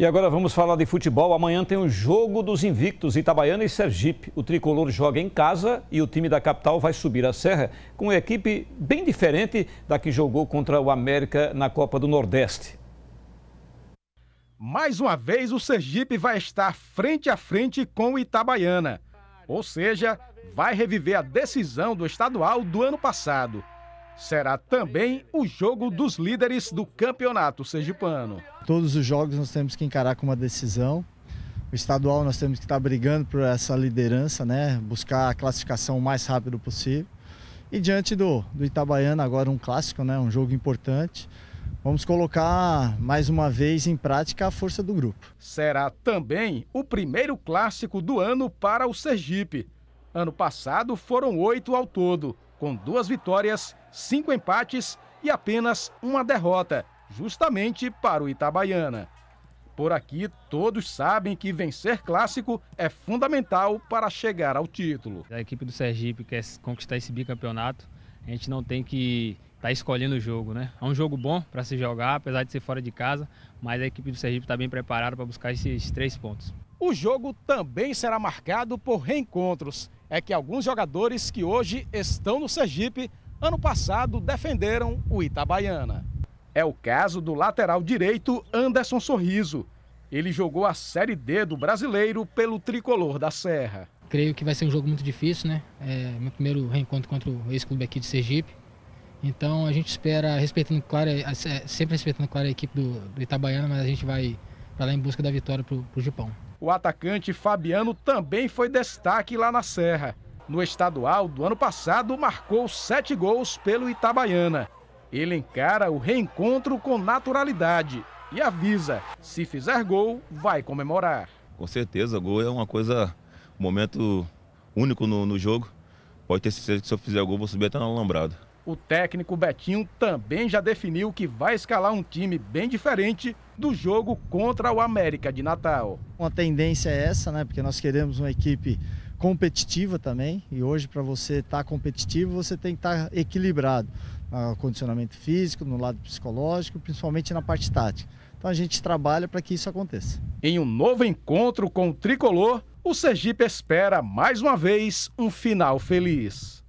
E agora vamos falar de futebol. Amanhã tem o um jogo dos invictos Itabaiana e Sergipe. O tricolor joga em casa e o time da capital vai subir a serra com uma equipe bem diferente da que jogou contra o América na Copa do Nordeste. Mais uma vez o Sergipe vai estar frente a frente com o Itabaiana, ou seja, vai reviver a decisão do estadual do ano passado será também o jogo dos líderes do campeonato sergipano. Todos os jogos nós temos que encarar com uma decisão. O estadual nós temos que estar brigando por essa liderança, né? Buscar a classificação o mais rápido possível. E diante do, do Itabaiana, agora um clássico, né? Um jogo importante. Vamos colocar mais uma vez em prática a força do grupo. Será também o primeiro clássico do ano para o Sergipe. Ano passado foram oito ao todo com duas vitórias, cinco empates e apenas uma derrota, justamente para o Itabaiana. Por aqui, todos sabem que vencer clássico é fundamental para chegar ao título. A equipe do Sergipe quer conquistar esse bicampeonato. A gente não tem que estar tá escolhendo o jogo, né? É um jogo bom para se jogar, apesar de ser fora de casa, mas a equipe do Sergipe está bem preparada para buscar esses três pontos. O jogo também será marcado por reencontros é que alguns jogadores que hoje estão no Sergipe, ano passado defenderam o Itabaiana. É o caso do lateral direito Anderson Sorriso. Ele jogou a Série D do brasileiro pelo tricolor da Serra. Creio que vai ser um jogo muito difícil, né? É meu primeiro reencontro contra o ex-clube aqui de Sergipe. Então a gente espera, respeitando claro, é, é, sempre respeitando claro a equipe do, do Itabaiana, mas a gente vai para lá em busca da vitória para o Jupão. O atacante Fabiano também foi destaque lá na Serra. No estadual do ano passado, marcou sete gols pelo Itabaiana. Ele encara o reencontro com naturalidade e avisa: se fizer gol, vai comemorar. Com certeza, gol é uma coisa, um momento único no, no jogo. Pode ter certeza que se eu fizer gol, vou subir até na alambrado. O técnico Betinho também já definiu que vai escalar um time bem diferente do jogo contra o América de Natal. Uma tendência é essa, né? Porque nós queremos uma equipe competitiva também. E hoje, para você estar tá competitivo, você tem que estar tá equilibrado no condicionamento físico, no lado psicológico, principalmente na parte tática. Então a gente trabalha para que isso aconteça. Em um novo encontro com o tricolor, o Sergipe espera mais uma vez um final feliz.